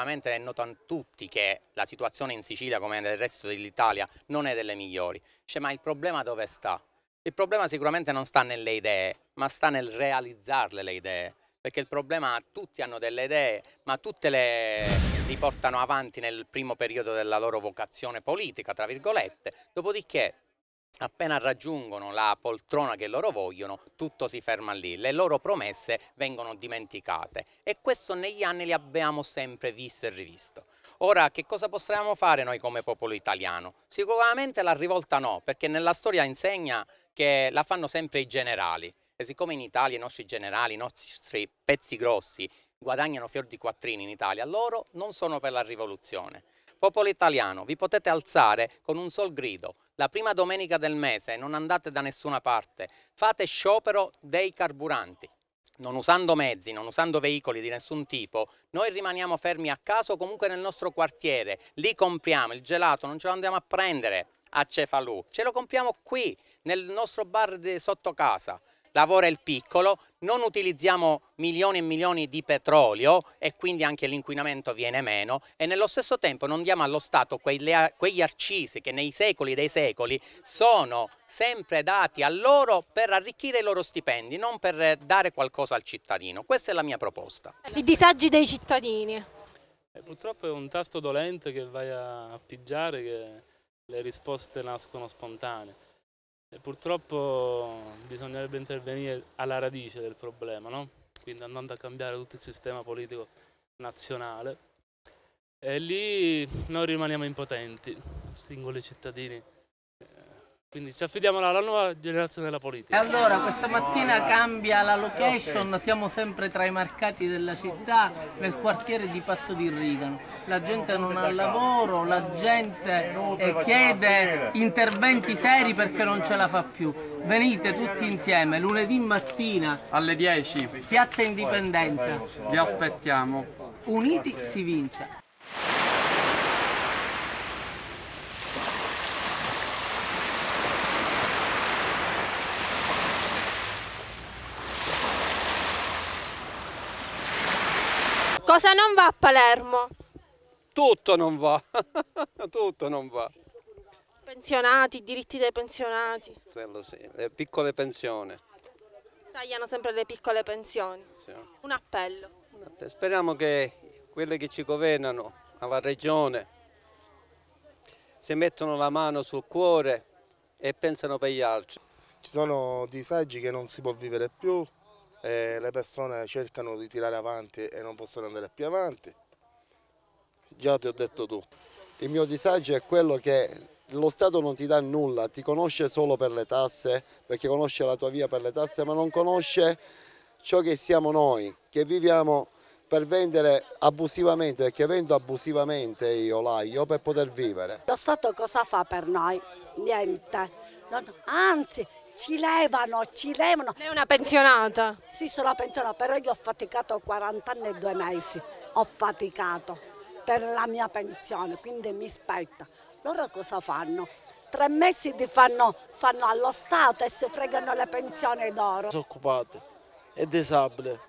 sicuramente è noto a tutti che la situazione in Sicilia, come nel resto dell'Italia, non è delle migliori. Cioè, ma il problema dove sta? Il problema sicuramente non sta nelle idee, ma sta nel realizzarle le idee. Perché il problema, è tutti hanno delle idee, ma tutte le, li portano avanti nel primo periodo della loro vocazione politica, tra virgolette. Dopodiché appena raggiungono la poltrona che loro vogliono, tutto si ferma lì, le loro promesse vengono dimenticate e questo negli anni li abbiamo sempre visto e rivisto. Ora, che cosa possiamo fare noi come popolo italiano? Sicuramente la rivolta no, perché nella storia insegna che la fanno sempre i generali e siccome in Italia i nostri generali, i nostri pezzi grossi guadagnano fior di quattrini in Italia, loro non sono per la rivoluzione. Popolo italiano, vi potete alzare con un sol grido. La prima domenica del mese non andate da nessuna parte. Fate sciopero dei carburanti. Non usando mezzi, non usando veicoli di nessun tipo, noi rimaniamo fermi a caso comunque nel nostro quartiere. Lì compriamo il gelato, non ce lo andiamo a prendere a Cefalù. Ce lo compriamo qui, nel nostro bar sotto casa lavora il piccolo, non utilizziamo milioni e milioni di petrolio e quindi anche l'inquinamento viene meno e nello stesso tempo non diamo allo Stato quegli arcisi che nei secoli dei secoli sono sempre dati a loro per arricchire i loro stipendi, non per dare qualcosa al cittadino. Questa è la mia proposta. I disagi dei cittadini. E eh, purtroppo è un tasto dolente che vai a pigiare che le risposte nascono spontanee. Purtroppo bisognerebbe intervenire alla radice del problema, no? quindi andando a cambiare tutto il sistema politico nazionale. E lì noi rimaniamo impotenti, singoli cittadini. Eh, quindi ci affidiamo alla nuova generazione della politica. E allora, questa mattina cambia la location, siamo sempre tra i mercati della città, nel quartiere di Passo di Rigano la gente non ha lavoro, la gente eh, chiede interventi seri perché non ce la fa più. Venite tutti insieme lunedì mattina alle 10, Piazza Indipendenza. Vi aspettiamo. Uniti si vince. Cosa non va a Palermo? tutto non va, tutto non va. Pensionati, diritti dei pensionati. Quello sì, le piccole pensioni. Tagliano sempre le piccole pensioni. Sì. Un appello. Speriamo che quelli che ci governano alla regione si mettono la mano sul cuore e pensano per gli altri. Ci sono disagi che non si può vivere più, eh, le persone cercano di tirare avanti e non possono andare più avanti già ti ho detto tu. Il mio disagio è quello che lo Stato non ti dà nulla, ti conosce solo per le tasse, perché conosce la tua via per le tasse, ma non conosce ciò che siamo noi, che viviamo per vendere abusivamente, perché vendo abusivamente io l'aglio per poter vivere. Lo Stato cosa fa per noi? Niente, non, anzi ci levano, ci levano. Lei è una pensionata? Sì, sono pensionata, però io ho faticato 40 anni e due mesi, ho faticato per la mia pensione, quindi mi spetta. Loro cosa fanno? Tre mesi ti fanno, fanno allo Stato e si fregano le pensioni d'oro. Disoccupate, e disabile.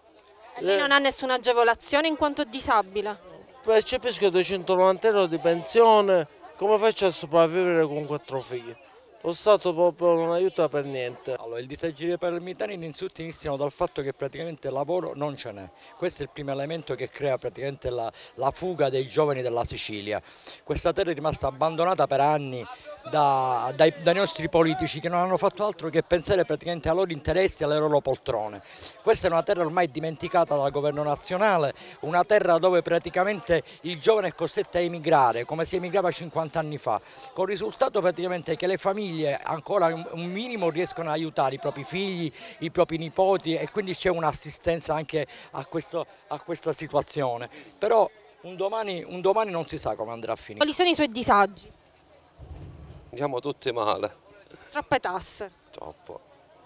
E lei eh. non ha nessuna agevolazione in quanto disabile? Percepisco 290 euro di pensione, come faccio a sopravvivere con quattro figli? lo Stato proprio non aiuta per niente. Allora, il disagio dei palermitani innanzitutto iniziano dal fatto che praticamente lavoro non ce n'è. Questo è il primo elemento che crea praticamente la, la fuga dei giovani della Sicilia. Questa terra è rimasta abbandonata per anni da, dai, dai, nostri politici che non hanno fatto altro che pensare praticamente ai loro interessi e alle loro poltrone. Questa è una terra ormai dimenticata dal governo nazionale, una terra dove praticamente il giovane è costretto a emigrare come si emigrava 50 anni fa, con il risultato praticamente che le famiglie ancora un minimo riescono ad aiutare i propri figli, i propri nipoti e quindi c'è un'assistenza anche a, questo, a questa situazione. Però un domani, un domani non si sa come andrà a finire. Quali sono i suoi disagi? andiamo tutti male. Troppe tasse. Troppo,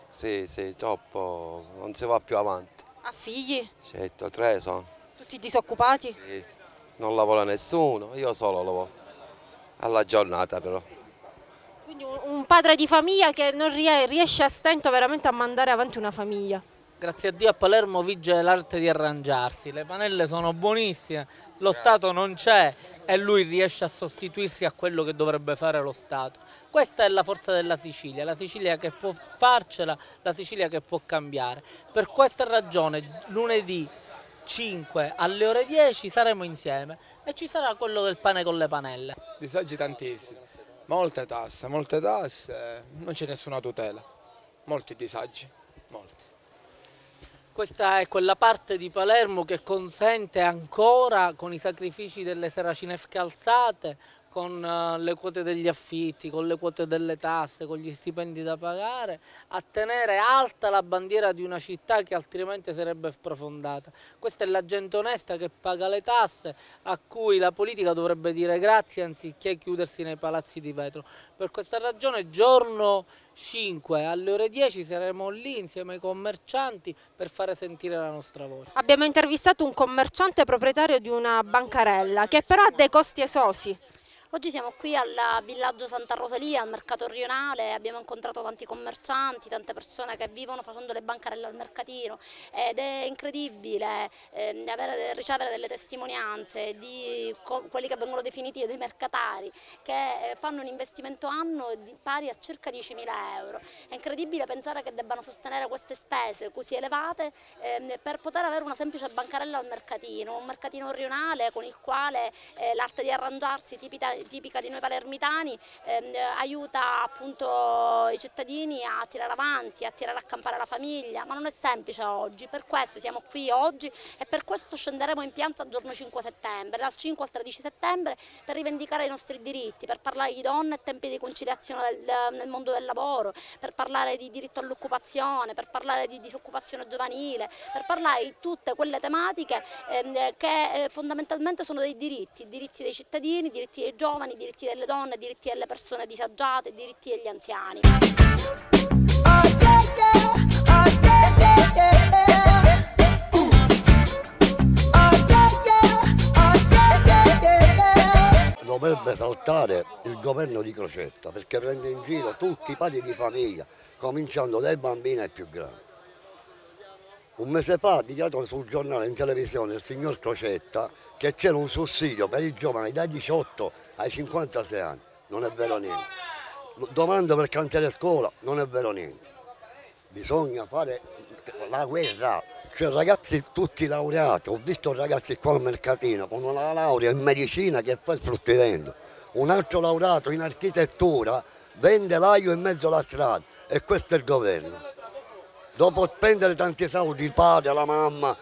sì, sì, troppo, non si va più avanti. Ha figli? Certo, tre sono. Tutti disoccupati? Sì. non lavora nessuno, io solo lavoro, alla giornata però. Quindi un padre di famiglia che non riesce a stento veramente a mandare avanti una famiglia. Grazie a Dio a Palermo vige l'arte di arrangiarsi, le panelle sono buonissime, lo Stato non c'è e lui riesce a sostituirsi a quello che dovrebbe fare lo Stato. Questa è la forza della Sicilia, la Sicilia che può farcela, la Sicilia che può cambiare. Per questa ragione lunedì 5 alle ore 10 saremo insieme e ci sarà quello del pane con le panelle. Disagi tantissimi, molte tasse, molte tasse, non c'è nessuna tutela, molti disagi, molti. Questa è quella parte di Palermo che consente ancora, con i sacrifici delle serracine scalzate, con eh, le quote degli affitti, con le quote delle tasse, con gli stipendi da pagare, a tenere alta la bandiera di una città che altrimenti sarebbe sprofondata. Questa è la gente onesta che paga le tasse, a cui la politica dovrebbe dire grazie anziché chiudersi nei palazzi di vetro. Per questa ragione giorno 5 alle ore 10 saremo lì insieme ai commercianti per fare sentire la nostra voce. Abbiamo intervistato un commerciante proprietario di una bancarella che però ha dei costi esosi. Oggi siamo qui al villaggio Santa Rosalia, al mercato rionale, abbiamo incontrato tanti commercianti, tante persone che vivono facendo le bancarelle al mercatino ed è incredibile eh, avere, ricevere delle testimonianze di quelli che vengono definiti dei mercatari che eh, fanno un investimento anno pari a circa 10.000 euro. È incredibile pensare che debbano sostenere queste spese così elevate eh, per poter avere una semplice bancarella al mercatino, un mercatino rionale con il quale eh, l'arte di arrangiarsi tipica tipica di noi palermitani, ehm, aiuta appunto i cittadini a tirare avanti, a tirare a campare la famiglia, ma non è semplice oggi, per questo siamo qui oggi e per questo scenderemo in piazza il giorno 5 settembre, dal 5 al 13 settembre per rivendicare i nostri diritti, per parlare di donne e tempi di conciliazione del, nel mondo del lavoro, per parlare di diritto all'occupazione, per parlare di disoccupazione giovanile, per parlare di tutte quelle tematiche ehm, che eh, fondamentalmente sono dei diritti, diritti dei cittadini, diritti dei giovani, giovani, diritti delle donne, diritti delle persone disagiate, diritti degli anziani. dovrebbe saltare il governo di Crocetta perché prende in giro tutti i padri di famiglia, cominciando dai bambini ai più grandi. Un mese fa ha dichiarato sul giornale in televisione il signor Crocetta che c'era un sussidio per i giovani dai 18 ai 56 anni. Non è vero niente. Domanda per cantiere scuola, non è vero niente. Bisogna fare la guerra. Cioè ragazzi tutti laureati, ho visto ragazzi qua al mercatino con una laurea in medicina che fa il fruttivendolo. Un altro laureato in architettura vende l'aio in mezzo alla strada e questo è il governo dopo spendere tanti soldi, il padre, la mamma,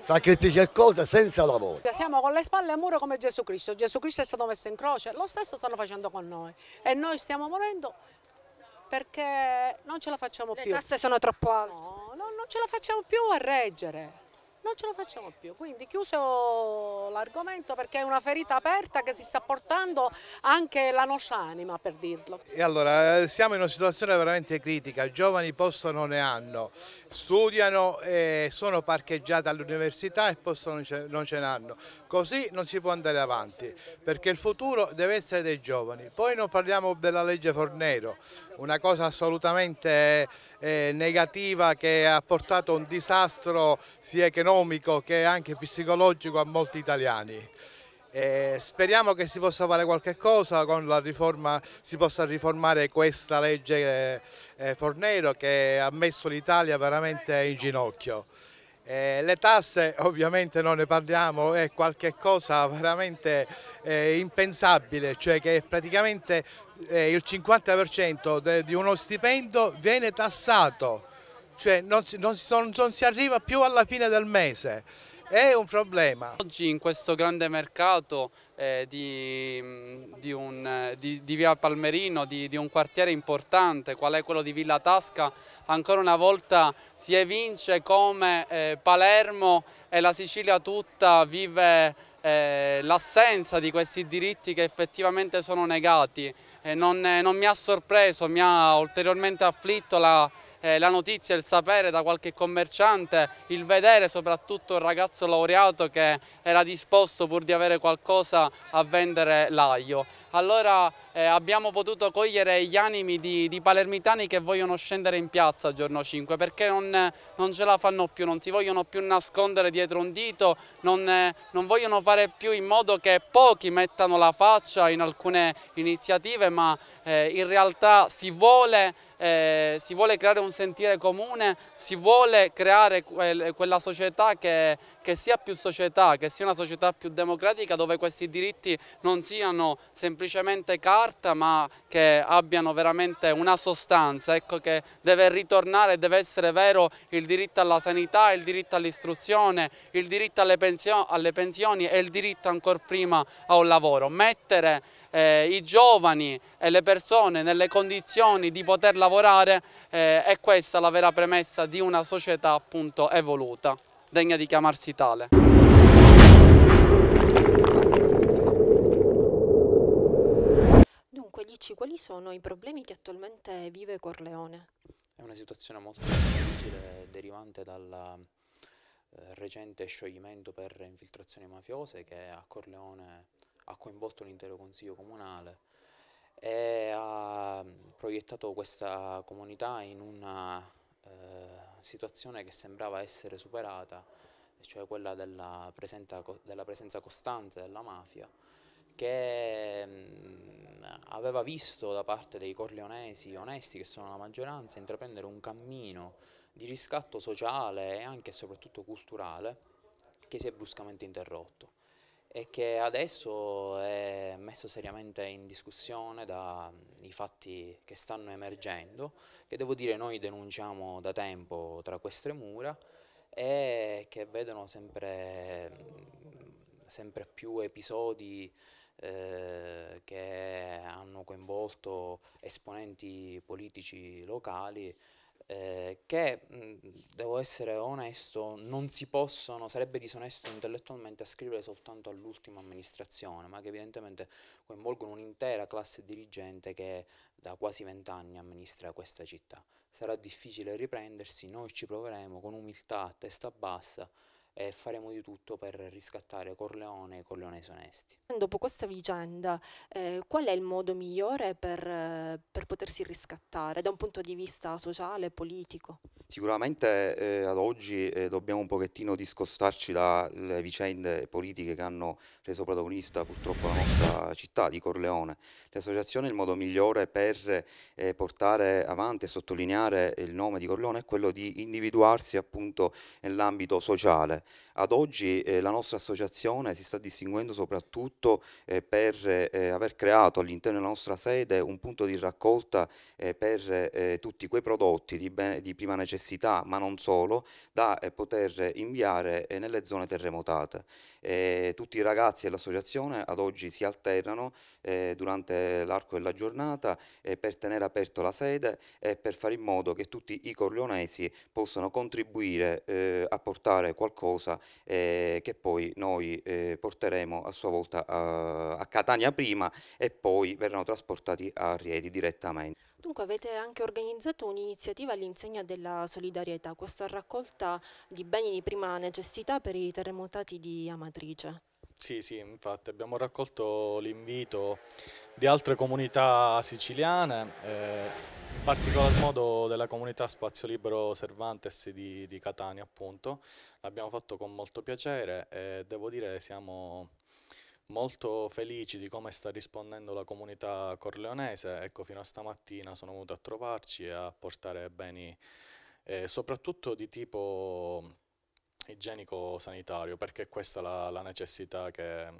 sacrifici e cose senza lavoro. Cioè, siamo con le spalle al muro come Gesù Cristo, Gesù Cristo è stato messo in croce, lo stesso stanno facendo con noi e noi stiamo morendo perché non ce la facciamo più. Le tasse sono troppo alte. No, no, non ce la facciamo più a reggere non ce la facciamo più. Quindi chiuso l'argomento perché è una ferita aperta che si sta portando anche la nostra anima per dirlo. E allora eh, siamo in una situazione veramente critica, giovani posto non ne hanno, studiano e eh, sono parcheggiati all'università e posto non ce, non ce n'hanno. Così non si può andare avanti perché il futuro deve essere dei giovani. Poi non parliamo della legge Fornero una cosa assolutamente eh, negativa che ha portato un disastro sia economico che anche psicologico a molti italiani. Eh, speriamo che si possa fare qualche cosa, con la riforma, si possa riformare questa legge eh, eh Fornero che ha messo l'Italia veramente in ginocchio. Eh, le tasse ovviamente non ne parliamo, è qualcosa veramente eh, impensabile, cioè che praticamente eh, il 50% di uno stipendio viene tassato, cioè non si, non, non si arriva più alla fine del mese è un problema. Oggi in questo grande mercato eh, di, mm, di, un, eh, di, di, via Palmerino, di, un quartiere importante, qual è quello di Villa Tasca, ancora una volta si evince come eh, Palermo e la Sicilia tutta vive eh, l'assenza di questi diritti che effettivamente sono negati. Non, eh, non mi ha sorpreso, mi ha ulteriormente afflitto la eh, la notizia, il sapere da qualche commerciante, il vedere soprattutto il ragazzo laureato che era disposto pur di avere qualcosa a vendere l'aglio allora eh, abbiamo potuto cogliere gli animi di, di, palermitani che vogliono scendere in piazza giorno 5 perché non, non, ce la fanno più, non si vogliono più nascondere dietro un dito, non, eh, non vogliono fare più in modo che pochi mettano la faccia in alcune iniziative ma eh, in realtà si vuole eh, si vuole creare un sentire comune, si vuole creare quel, quella società che, che, sia più società, che sia una società più democratica dove questi diritti non siano semplicemente semplicemente carta ma che abbiano veramente una sostanza, ecco che deve ritornare, deve essere vero il diritto alla sanità, il diritto all'istruzione, il diritto alle, pension alle, pensioni e il diritto ancora prima a un lavoro. Mettere eh, i giovani e le persone nelle condizioni di poter lavorare eh, è questa la vera premessa di una società appunto evoluta, degna di chiamarsi tale. dici quali sono i problemi che attualmente vive Corleone? È una situazione molto difficile derivante dal eh, recente scioglimento per infiltrazioni mafiose che a Corleone ha coinvolto l'intero consiglio comunale e ha proiettato questa comunità in una eh, situazione che sembrava essere superata, cioè quella della, presenta, della presenza costante della mafia che mh, mm, aveva visto da parte dei corleonesi onesti, che sono la maggioranza, intraprendere un cammino di riscatto sociale e anche e soprattutto culturale che si è bruscamente interrotto e che adesso è messo seriamente in discussione dai mm, fatti che stanno emergendo, che devo dire noi denunciamo da tempo tra queste mura e che vedono sempre, mm, sempre più episodi eh, che hanno coinvolto esponenti politici locali eh, che, mh, devo essere onesto, non si possono, sarebbe disonesto intellettualmente ascrivere soltanto all'ultima amministrazione, ma che evidentemente coinvolgono un'intera classe dirigente che da quasi vent'anni amministra questa città. Sarà difficile riprendersi, noi ci proveremo con umiltà, testa bassa, e faremo di tutto per riscattare Corleone e Corleonesi Sonesti. Dopo questa vicenda, eh, qual è il modo migliore per, eh, per, potersi riscattare da un punto di vista sociale e politico? Sicuramente eh, ad oggi eh, dobbiamo un pochettino discostarci dalle vicende politiche che hanno reso protagonista purtroppo la nostra città di Corleone. L'associazione è il modo migliore per eh, portare avanti e sottolineare il nome di Corleone è quello di individuarsi appunto nell'ambito sociale. Ad oggi eh, la nostra associazione si sta distinguendo soprattutto eh, per eh, aver creato all'interno della nostra sede un punto di raccolta eh, per eh, tutti quei prodotti di, bene, di, prima necessità, ma non solo, da eh, poter inviare nelle zone terremotate. tutti i ragazzi dell'associazione ad oggi si alternano durante l'arco della giornata per tenere aperto la sede e per fare in modo che tutti i corleonesi possano contribuire a portare qualcosa cosa eh, che poi noi eh, porteremo a sua volta a, eh, a, Catania prima e poi verranno trasportati a Rieti direttamente. Dunque avete anche organizzato un'iniziativa all'insegna della solidarietà, questa raccolta di beni di prima necessità per i terremotati di Amatrice. Sì, sì, infatti abbiamo raccolto l'invito di altre comunità siciliane, eh, in particolar modo della comunità Spazio Libero Cervantes di, di Catania appunto, l'abbiamo fatto con molto piacere e devo dire che siamo molto felici di come sta rispondendo la comunità corleonese, ecco fino a stamattina sono venuto a trovarci e a portare beni eh, soprattutto di tipo igienico-sanitario, perché questa è la, la necessità che,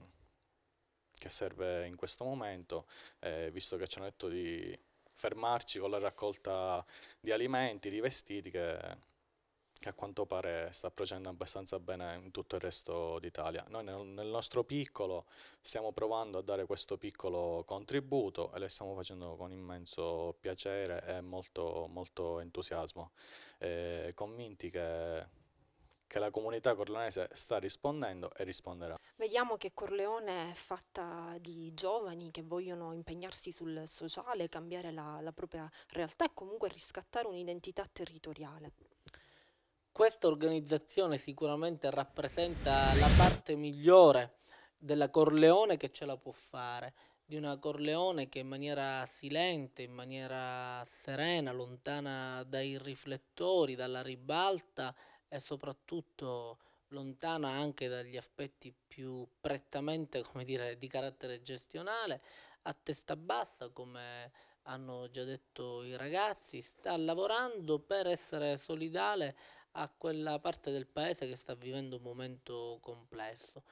che, serve in questo momento, eh, visto che ci hanno detto di fermarci con la raccolta di alimenti, di vestiti, che, che a quanto pare sta procedendo abbastanza bene in tutto il resto d'Italia. Noi nel, nel nostro piccolo stiamo provando a dare questo piccolo contributo e lo stiamo facendo con immenso piacere e molto, molto entusiasmo, eh, convinti che che la comunità corleonese sta rispondendo e risponderà. Vediamo che Corleone è fatta di giovani che vogliono impegnarsi sul sociale, cambiare la, la propria realtà e comunque riscattare un'identità territoriale. Questa organizzazione sicuramente rappresenta la parte migliore della Corleone che ce la può fare, di una Corleone che in maniera silente, in maniera serena, lontana dai riflettori, dalla ribalta, e soprattutto lontana anche dagli aspetti più prettamente come dire, di carattere gestionale, a testa bassa come hanno già detto i ragazzi, sta lavorando per essere solidale a quella parte del paese che sta vivendo un momento complesso.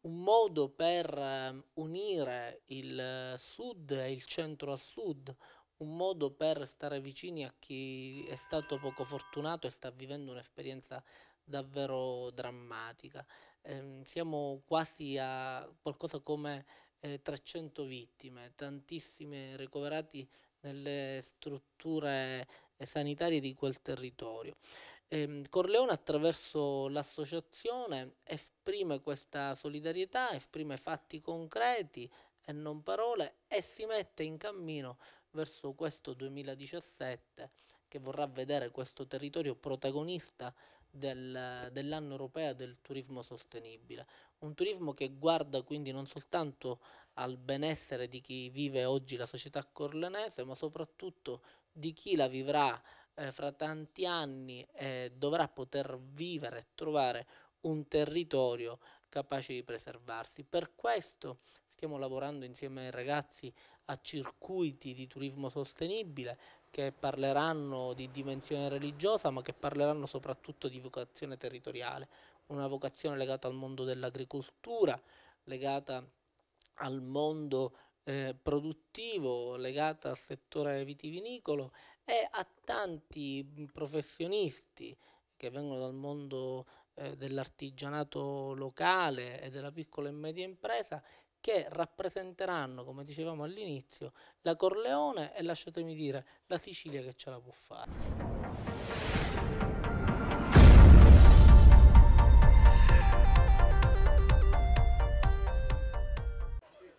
Un modo per ehm, unire il eh, sud e il centro a sud, un modo per stare vicini a chi è stato poco fortunato e sta vivendo un'esperienza davvero drammatica. Eh, siamo quasi a qualcosa come eh, 300 vittime, tantissime ricoverati nelle strutture eh, sanitarie di quel territorio. Ehm, Corleone attraverso l'associazione esprime questa solidarietà, esprime fatti concreti e non parole e si mette in cammino verso questo 2017 che vorrà vedere questo territorio protagonista del, dell'anno europeo del turismo sostenibile. Un turismo che guarda quindi non soltanto al benessere di chi vive oggi la società corlenese, ma soprattutto di chi la vivrà eh, fra tanti anni e dovrà poter vivere e trovare un territorio capace di preservarsi. Per questo stiamo lavorando insieme ai ragazzi a circuiti di turismo sostenibile che parleranno di dimensione religiosa ma che parleranno soprattutto di vocazione territoriale, una vocazione legata al mondo dell'agricoltura, legata al mondo eh, produttivo, legata al settore vitivinicolo e a tanti professionisti che vengono dal mondo eh, dell'artigianato locale e della piccola e media impresa che rappresenteranno, come dicevamo all'inizio, la Corleone e lasciatemi dire la Sicilia che ce la può fare.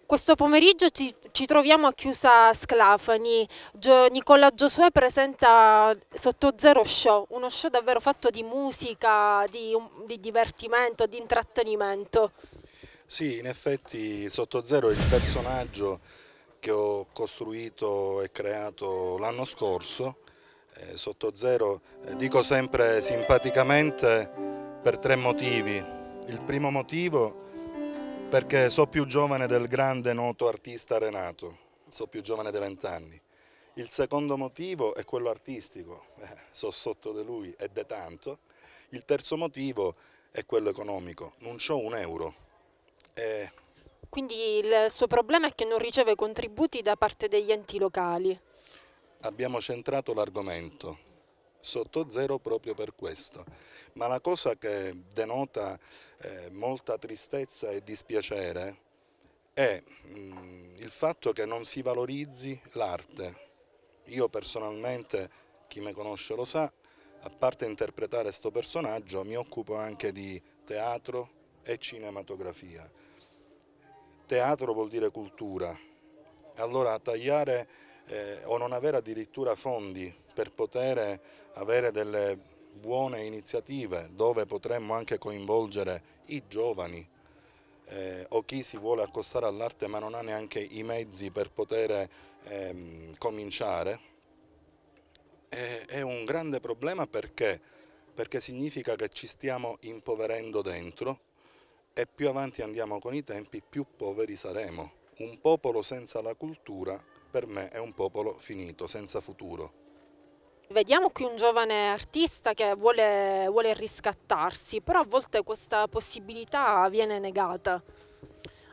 Questo pomeriggio ci, ci, troviamo a Chiusa Sclafani, Gio, Nicola Giosuè presenta Sotto Zero Show, uno show davvero fatto di musica, di, di divertimento, di intrattenimento. Sì, in effetti Sotto Zero è il personaggio che ho costruito e creato l'anno scorso. Eh, Sotto Zero, eh, dico sempre simpaticamente, per tre motivi. Il primo motivo perché so più giovane del grande noto artista Renato, so più giovane dei vent'anni. Il secondo motivo è quello artistico, eh, so sotto di lui e de tanto. Il terzo motivo è quello economico, non ho un euro eh. Quindi il suo problema è che non riceve contributi da parte degli enti locali. Abbiamo centrato l'argomento sotto zero proprio per questo. Ma la cosa che denota eh, molta tristezza e dispiacere è mh, mm, il fatto che non si valorizzi l'arte. Io personalmente, chi mi conosce lo sa, a parte interpretare questo personaggio, mi occupo anche di teatro, e cinematografia. Teatro vuol dire cultura, allora tagliare eh, o non avere addirittura fondi per poter avere delle buone iniziative dove potremmo anche coinvolgere i giovani eh, o chi si vuole accostare all'arte ma non ha neanche i mezzi per poter ehm, cominciare è, è un grande problema perché? perché significa che ci stiamo impoverendo dentro e più avanti andiamo con i tempi, più poveri saremo. Un popolo senza la cultura per me è un popolo finito, senza futuro. Vediamo qui un giovane artista che vuole, vuole riscattarsi, però a volte questa possibilità viene negata.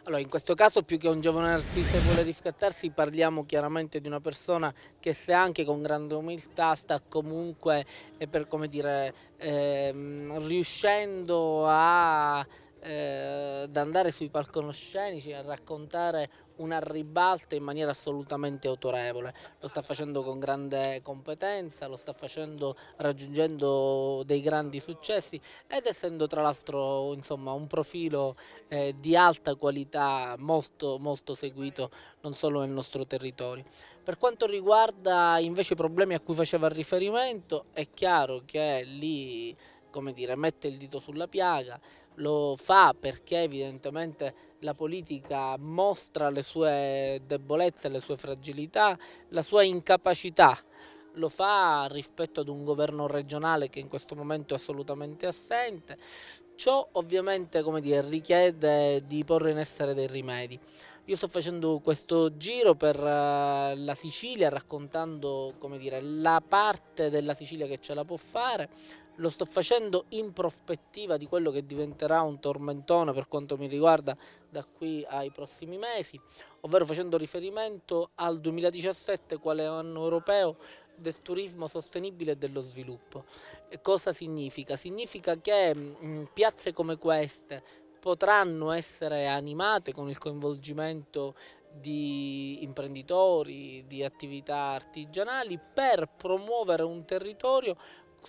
Allora, in questo caso più che un giovane artista che vuole riscattarsi, parliamo chiaramente di una persona che se anche con grande umiltà sta comunque, eh, per come dire, ehm, riuscendo a eh, andare sui palcoscenici a raccontare una ribalta in maniera assolutamente autorevole. Lo sta facendo con grande competenza, lo sta facendo raggiungendo dei grandi successi ed essendo tra l'altro un profilo eh, di alta qualità molto, molto seguito non solo nel nostro territorio. Per quanto riguarda invece i problemi a cui faceva riferimento è chiaro che lì come dire, mette il dito sulla piaga lo fa perché evidentemente la politica mostra le sue debolezze, le sue fragilità, la sua incapacità. Lo fa rispetto ad un governo regionale che in questo momento è assolutamente assente. Ciò ovviamente dire, richiede di porre in essere dei rimedi. Io sto facendo questo giro per eh, la Sicilia raccontando dire, la parte della Sicilia che ce la può fare lo sto facendo in prospettiva di quello che diventerà un tormentone per quanto mi riguarda da qui ai prossimi mesi, ovvero facendo riferimento al 2017 quale anno europeo del turismo sostenibile e dello sviluppo. E cosa significa? Significa che mh, mm, piazze come queste potranno essere animate con il coinvolgimento di imprenditori, di attività artigianali per promuovere un territorio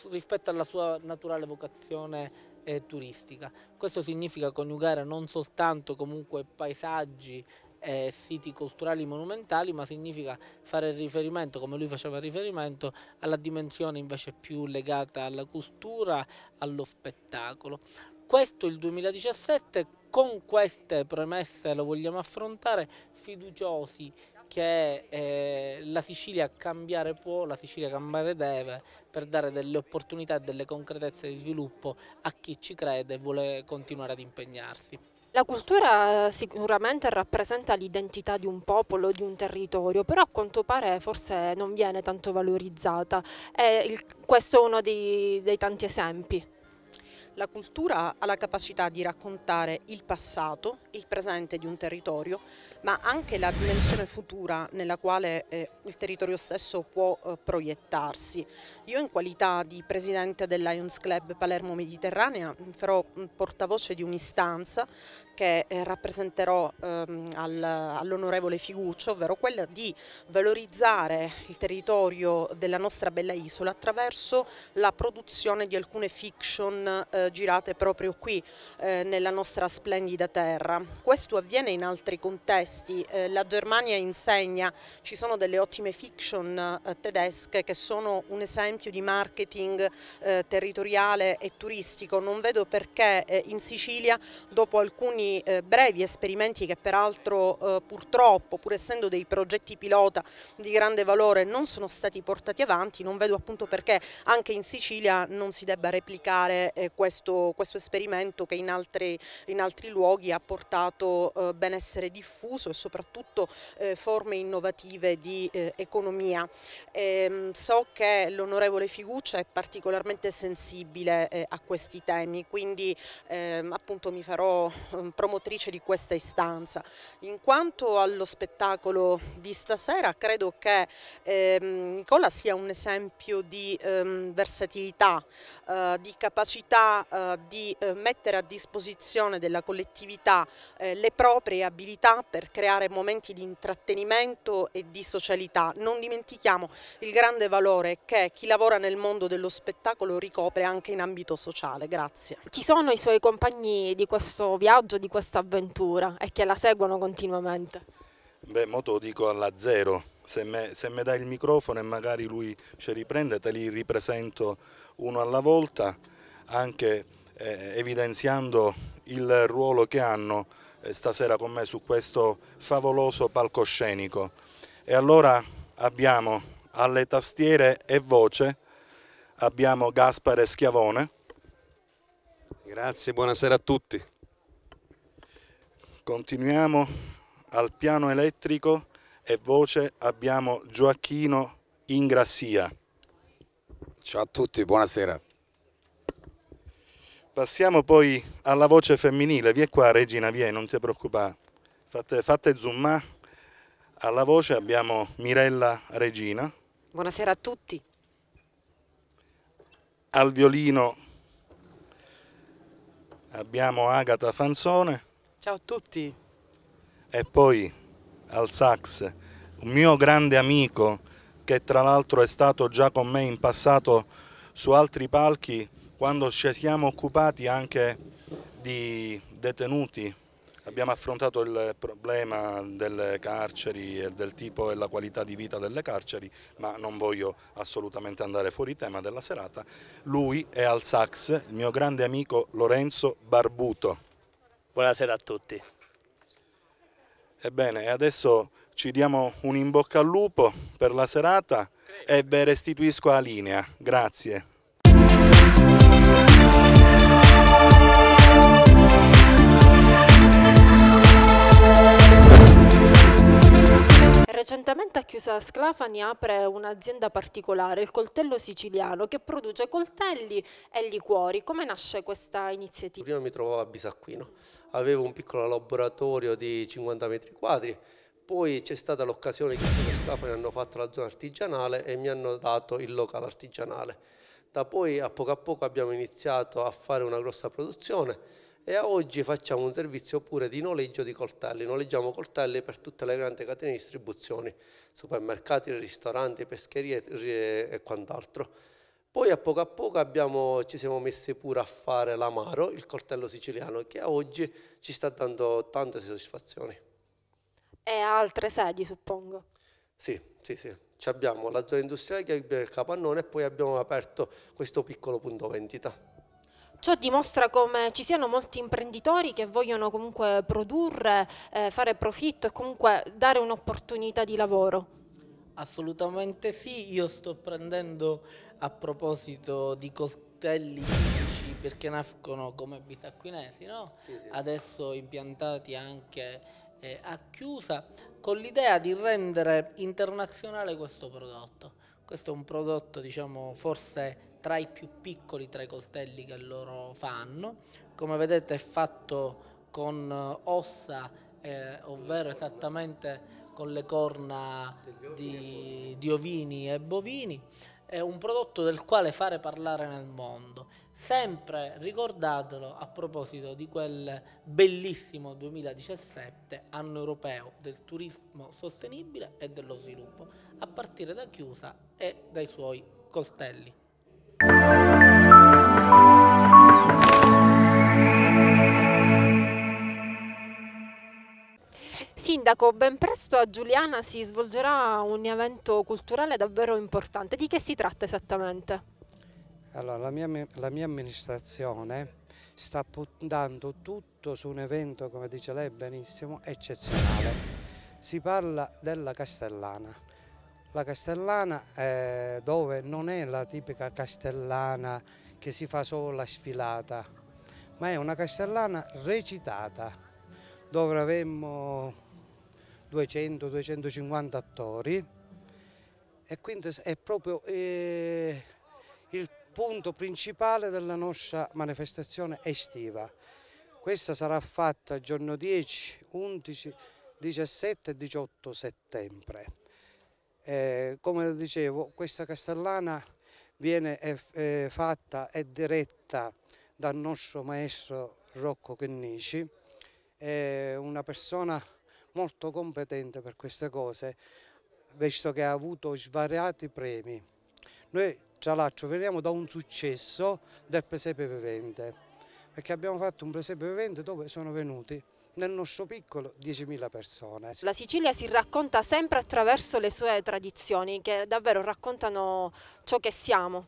rispetto alla sua naturale vocazione eh, turistica. Questo significa coniugare non soltanto comunque paesaggi eh, siti culturali monumentali, ma significa fare riferimento, come lui faceva riferimento, alla dimensione invece più legata alla cultura, allo spettacolo. Questo il 2017, con queste premesse lo vogliamo affrontare, fiduciosi che eh, la Sicilia cambiare può, la Sicilia cambiare deve per dare delle opportunità e delle concretezze di sviluppo a chi ci crede e vuole continuare ad impegnarsi. La cultura eh, sicuramente rappresenta l'identità di un popolo, di un territorio, però a quanto pare forse non viene tanto valorizzata e il, questo è uno dei, dei tanti esempi. La cultura ha la capacità di raccontare il passato, il presente di un territorio, ma anche la dimensione futura nella quale eh, il territorio stesso può eh, proiettarsi. Io in qualità di presidente del Lions Club Palermo Mediterranea mm, farò mm, portavoce di un'istanza che eh, rappresenterò ehm, al, all'onorevole Figuccio, ovvero quella di valorizzare il territorio della nostra bella isola attraverso la produzione di alcune fiction eh, girate proprio qui eh, nella nostra splendida terra. Questo avviene in altri contesti, eh, la Germania insegna, ci sono delle ottime fiction eh, tedesche che sono un esempio di marketing eh, territoriale e turistico, non vedo perché eh, in Sicilia dopo alcuni eh, brevi esperimenti che peraltro purtroppo pur essendo dei progetti pilota di grande valore non sono stati portati avanti, non vedo appunto perché anche in Sicilia non si debba replicare questo questo, questo esperimento che in altri, in altri, luoghi ha portato eh, benessere diffuso e soprattutto eh, forme innovative di eh, economia. Ehm, so che l'onorevole Figuccia è particolarmente sensibile eh, a questi temi, quindi ehm, appunto mi farò ehm, promotrice di questa istanza. In quanto allo spettacolo di stasera, credo che ehm, Nicola sia un esempio di versatilità, eh, di capacità eh, di eh, mettere a disposizione della collettività eh, le proprie abilità per creare momenti di intrattenimento e di socialità. Non dimentichiamo il grande valore che chi lavora nel mondo dello spettacolo ricopre anche in ambito sociale. Grazie. Chi sono i suoi compagni di questo viaggio, di questa avventura e che la seguono continuamente? Beh, mo te lo dico alla zero. Se mi dai il microfono e magari lui ci riprende, te li ripresento uno alla volta anche eh, evidenziando il ruolo che hanno eh, stasera con me su questo favoloso palcoscenico. E allora abbiamo alle tastiere e voce abbiamo Gaspare Schiavone. Grazie, buonasera a tutti. Continuiamo al piano elettrico e voce abbiamo Gioacchino Ingrassia. Ciao a tutti, buonasera. Passiamo poi alla voce femminile, vi qua Regina, vieni, non ti preoccupare, fate, fate zoom, alla voce abbiamo Mirella Regina. Buonasera a tutti. Al violino abbiamo Agata Fanzone. Ciao a tutti. E poi al sax un mio grande amico che tra l'altro è stato già con me in passato su altri palchi, quando ci siamo occupati anche di detenuti, abbiamo affrontato il problema delle carceri e del tipo e la qualità di vita delle carceri, ma non voglio assolutamente andare fuori tema della serata, lui è al sax, il mio grande amico Lorenzo Barbuto. Buonasera a tutti. Ebbene, adesso ci diamo un in bocca al lupo per la serata e beh, restituisco a linea. Grazie. Recentemente a Chiusa Sclafani apre un'azienda particolare, il Coltello Siciliano, che produce coltelli e liquori. Come nasce questa iniziativa? Prima mi trovavo a Bisacquino, avevo un piccolo laboratorio di 50 metri quadri, poi c'è stata l'occasione che Chiusa Sclafani hanno fatto la zona artigianale e mi hanno dato il locale artigianale. Da poi a poco a poco abbiamo iniziato a fare una grossa produzione, e a oggi facciamo un servizio pure di noleggio di coltelli, noleggiamo coltelli per tutte le grandi catene di distribuzione, supermercati, ristoranti, pescherie e quant'altro. Poi a poco a poco abbiamo, ci siamo messi pure a fare l'amaro, il coltello siciliano, che a oggi ci sta dando tante soddisfazioni. E altre sedi, suppongo? Sì, sì, sì. Ci abbiamo la zona industriale che è il capannone e poi abbiamo aperto questo piccolo punto vendita. Ciò dimostra come ci siano molti imprenditori che vogliono comunque produrre, eh, fare profitto e comunque dare un'opportunità di lavoro. Assolutamente sì, io sto prendendo a proposito di coltelli chimici perché nascono come bisacquinesi, no? sì, sì. adesso impiantati anche eh, a chiusa, con l'idea di rendere internazionale questo prodotto. Questo è un prodotto diciamo, forse tra i più piccoli tra i coltelli che loro fanno. Come vedete è fatto con eh, ossa, eh, ovvero esattamente con le corna di, di ovini e bovini. È un prodotto del quale fare parlare nel mondo. Sempre ricordatelo a proposito di quel bellissimo 2017 anno europeo del turismo sostenibile e dello sviluppo, a partire da Chiusa e dai suoi coltelli. Sindaco, ben presto a Giuliana si svolgerà un evento culturale davvero importante. Di che si tratta esattamente? Allora, la, mia, la mia amministrazione sta puntando tutto su un evento, come dice lei benissimo, eccezionale. Si parla della Castellana. La Castellana eh, dove non è la tipica Castellana che si fa solo la sfilata, ma è una Castellana recitata, dove avremmo 200-250 attori e quindi è proprio eh, il punto principale della nostra manifestazione estiva. Questa sarà fatta giorno 10, 11, 17 e 18 settembre. Eh, come dicevo, questa castellana viene eh, eh fatta e diretta dal nostro maestro Rocco Kennici, è una persona molto competente per queste cose, visto che ha avuto svariati premi noi tra l'altro veniamo da un successo del presepe vivente, perché abbiamo fatto un presepe vivente dove sono venuti nel nostro piccolo 10.000 persone. La Sicilia si racconta sempre attraverso le sue tradizioni che davvero raccontano ciò che siamo.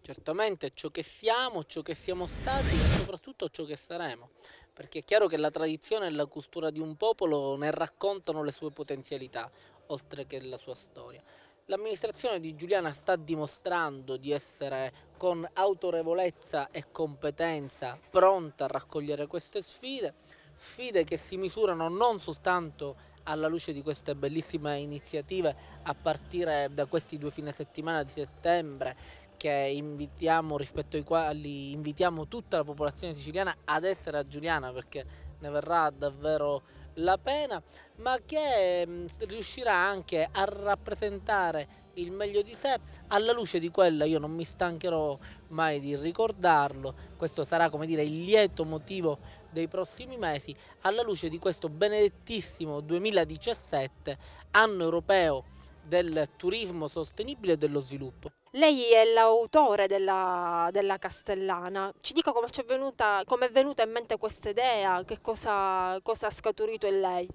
Certamente ciò che siamo, ciò che siamo stati e soprattutto ciò che saremo, perché è chiaro che la tradizione e la cultura di un popolo ne raccontano le sue potenzialità, oltre che la sua storia. L'amministrazione di Giuliana sta dimostrando di essere con autorevolezza e competenza pronta a raccogliere queste sfide, sfide che si misurano non soltanto alla luce di queste bellissime iniziative a partire da questi due fine settimana di settembre che invitiamo, rispetto ai quali invitiamo tutta la popolazione siciliana ad essere a Giuliana perché ne verrà davvero la pena, ma che mm, riuscirà anche a rappresentare il meglio di sé alla luce di quella io non mi stancherò mai di ricordarlo questo sarà come dire il lieto motivo dei prossimi mesi alla luce di questo benedettissimo 2017 anno europeo del turismo sostenibile e dello sviluppo. Lei è l'autore della, della, Castellana, ci dica come è venuta, com venuta in mente questa idea, che cosa, cosa ha scaturito in lei?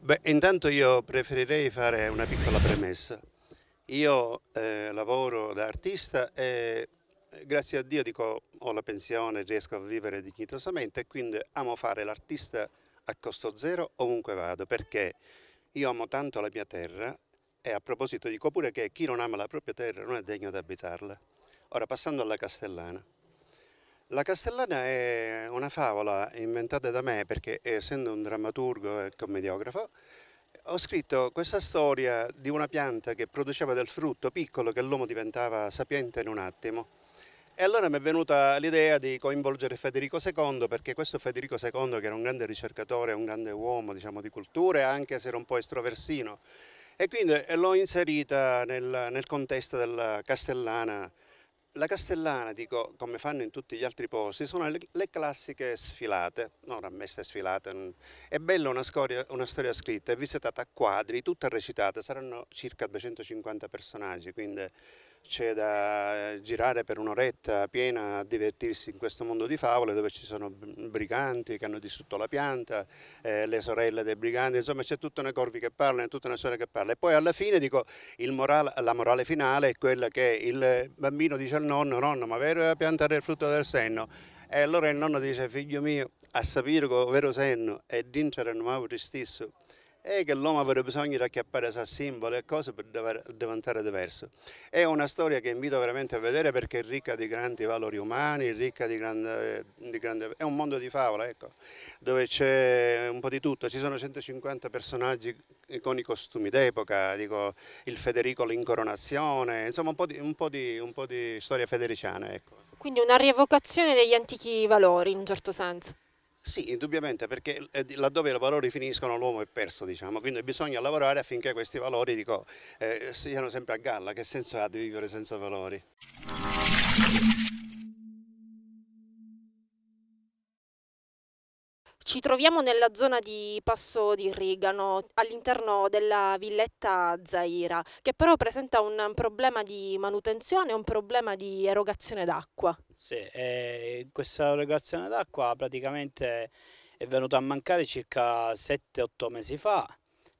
Beh, intanto io preferirei fare una piccola premessa. Io eh, lavoro da artista e grazie a Dio dico, ho la pensione, riesco a vivere dignitosamente e quindi amo fare l'artista a costo zero ovunque vado perché io amo tanto la mia terra e a proposito dico pure che chi non ama la propria terra non è degno di abitarla. Ora passando alla Castellana. La Castellana è una favola inventata da me perché essendo un drammaturgo e commediografo ho scritto questa storia di una pianta che produceva del frutto piccolo che l'uomo diventava sapiente in un attimo. E allora mi è venuta l'idea di coinvolgere Federico II perché questo Federico II che era un grande ricercatore, un grande uomo diciamo, di culture, anche se era un po' estroversino, e quindi eh, l'ho inserita nel, nel contesto della Castellana. La Castellana, dico, come fanno in tutti gli altri posti, sono le, le classiche sfilate, non ammesse sfilate. Mm, è bella una, scoria, una storia scritta, è visitata a quadri, tutta recitata, saranno circa 250 personaggi, quindi c'è da eh, girare per un'oretta piena a divertirsi in questo mondo di favole dove ci sono briganti che hanno distrutto la pianta, eh, le sorelle dei briganti, insomma c'è tutta una corvi che parla, tutta una storia che parla e poi alla fine dico morale, la morale finale è quella che il bambino dice al nonno, nonno ma vero è piantare il frutto del senno? E allora il nonno dice, figlio mio, a sapere che vero senno e vincere non avevo stesso e che l'uomo avrebbe bisogno di acchiappare a simboli e cose per diventare diverso. È una storia che invito veramente a vedere perché è ricca di grandi valori umani, ricca di grande, di grande è un mondo di favola, ecco, dove c'è un po' di tutto, ci sono 150 personaggi con i costumi d'epoca, il Federico l'incoronazione, insomma un po' di, un po di, un po di storia federiciana. Ecco. Quindi una rievocazione degli antichi valori in un certo senso. Sì, indubbiamente, perché eh, eh, laddove i valori finiscono l'uomo è perso, diciamo, quindi bisogna lavorare affinché questi valori dico, eh, siano sempre a galla, che senso ha di vivere senza valori? Ci troviamo nella zona di Passo di Rigano, all'interno della villetta Zaira, che però presenta un problema di manutenzione e un problema di erogazione d'acqua. Sì, eh, questa erogazione d'acqua praticamente è venuta a mancare circa 7-8 mesi fa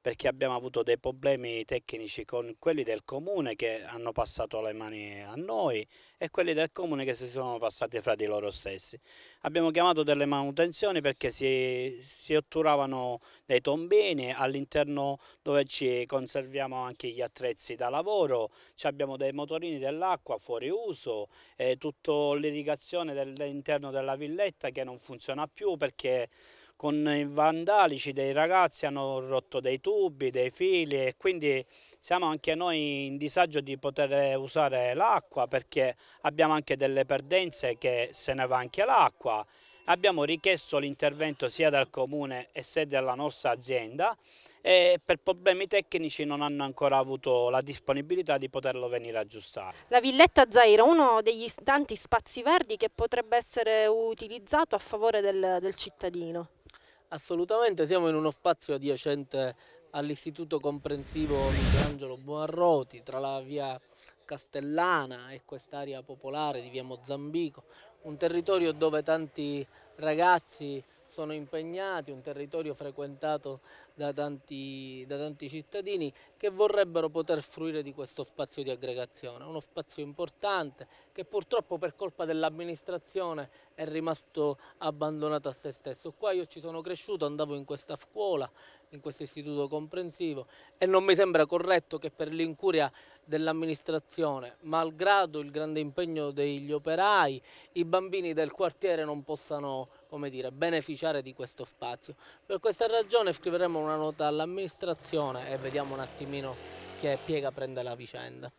perché abbiamo avuto dei problemi tecnici con quelli del comune che hanno passato le mani a noi e quelli del comune che si sono passati fra di loro stessi. Abbiamo chiamato delle manutenzioni perché si, si otturavano dei tombini all'interno dove ci conserviamo anche gli attrezzi da lavoro, ci abbiamo dei motorini dell'acqua fuori uso, eh, tutta l'irrigazione dell'interno della villetta che non funziona più perché con i vandalici dei ragazzi hanno rotto dei tubi, dei fili e quindi siamo anche noi in disagio di poter usare l'acqua perché abbiamo anche delle perdenze che se ne va anche l'acqua. Abbiamo richiesto l'intervento sia dal comune e sia della nostra azienda e per problemi tecnici non hanno ancora avuto la disponibilità di poterlo venire aggiustare. La Villetta Zaira, uno degli tanti spazi verdi che potrebbe essere utilizzato a favore del, del cittadino. Assolutamente, siamo in uno spazio adiacente all'istituto comprensivo Michelangelo Buonarroti, tra la via Castellana e quest'area popolare di via Mozambico, un territorio dove tanti ragazzi sono impegnati, un territorio frequentato da tanti, da tanti cittadini che vorrebbero poter fruire di questo spazio di aggregazione, uno spazio importante che purtroppo per colpa dell'amministrazione è rimasto abbandonato a se stesso. Qua io ci sono cresciuto, andavo in questa scuola, in questo istituto comprensivo e non mi sembra corretto che per l'incuria dell'amministrazione, malgrado il grande impegno degli operai, i bambini del quartiere non possano come dire, beneficiare di questo spazio. Per questa ragione scriveremo una nota all'amministrazione e vediamo un attimino che piega prende la vicenda.